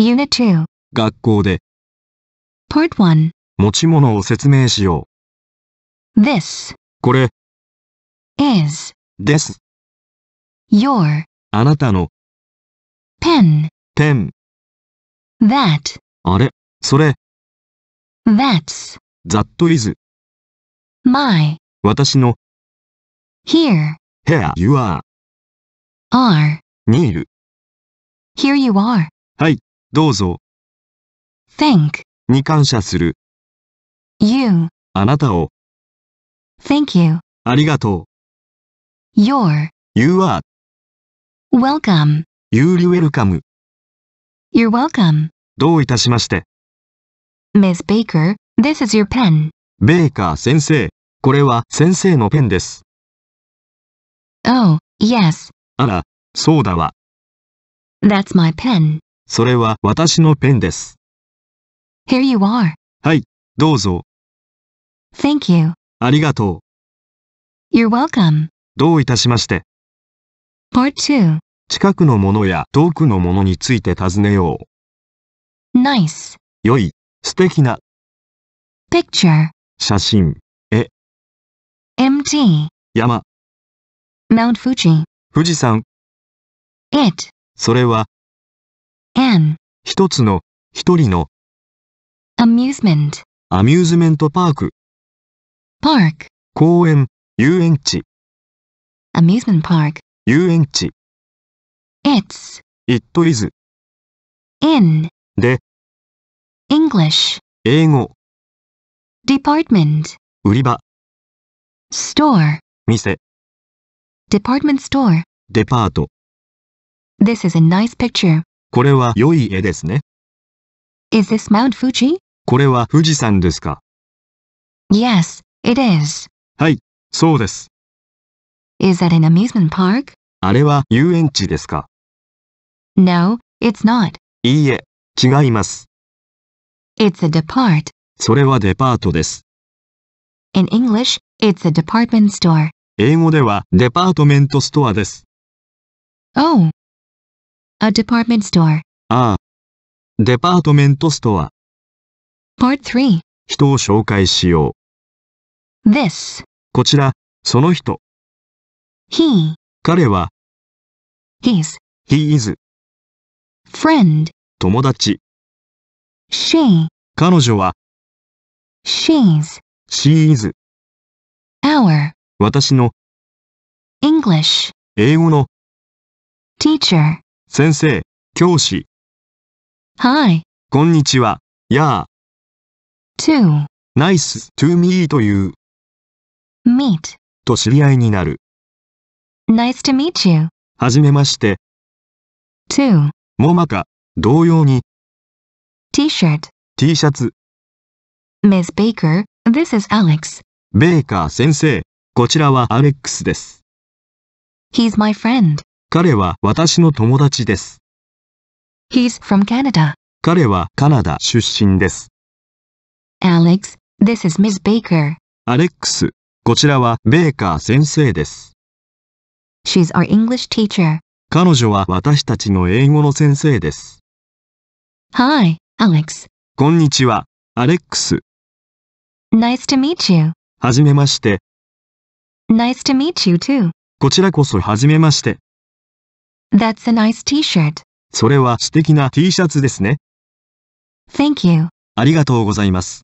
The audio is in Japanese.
Unit 2学校で Part 1持ち物を説明しよう This これ is です。your あなたの pen. ペン。That あれそれ that's That is my 私の here h e r e you are にいる here you are どうぞ。thank に感謝する。you あなたを。thank you ありがとう。your you are welcome you're welcome you're welcome どういたしまして。Miss Baker, this is your pen. b a k e r 先生、これは先生のペンです。Oh, yes. あら、そうだわ。That's my pen. それは私のペンです。Here you are. はい、どうぞ。Thank you. ありがとう。You're welcome. どういたしまして。Part 2近くのものや遠くのものについて尋ねよう。Nice. 良い、素敵な。Picture 写真、絵。MT 山。Mount Fuji 富士山。It それは an 一つの、一人の amusement アミューズメントパーク park 公園、遊園地 amusement park 遊園地 its it is in で English 英語 department 売り場 store 店 department store デパート This is a nice picture. これは良い絵ですね。Is this Mount Fuji? これは富士山ですか ?Yes, it is. はい、そうです。Is that an amusement park? あれは遊園地ですか ?No, it's not. いいえ、違います。It's a depart. それはデパートです。In English, it's a department store. 英語ではデパートメントストアです。Oh, A department store. ああ。デパートメントストア。Part 3. 人を紹介しよう。This. こちら、その人。He. 彼は、h e s he is, Friend. 友達。She. 彼女は、She's. she is, Our. 私の、English. 英語の、Teacher. 先生、教師。Hi. こんにちは。やあ。to, ナイス、to me という、meet. と知り合いになる。Nice to meet you. はじめまして、to, もまか、同様に、t-shirt. T シャツ、Ms. Baker, this is Alex. ベーカー先生。こちらはアレックスです。He's my friend. 彼は私の友達です。He's from Canada. 彼はカナダ出身です。Alex, this is Ms. Baker. アレックス、こちらはベーカー先生です。She's our English teacher. 彼女は私たちの英語の先生です。Hi, Alex. こんにちは、アレックス。Nice to meet you. はじめまして。Nice to meet you too. こちらこそはじめまして。That's a nice t-shirt. それは素敵な T シャツですね。Thank you. ありがとうございます。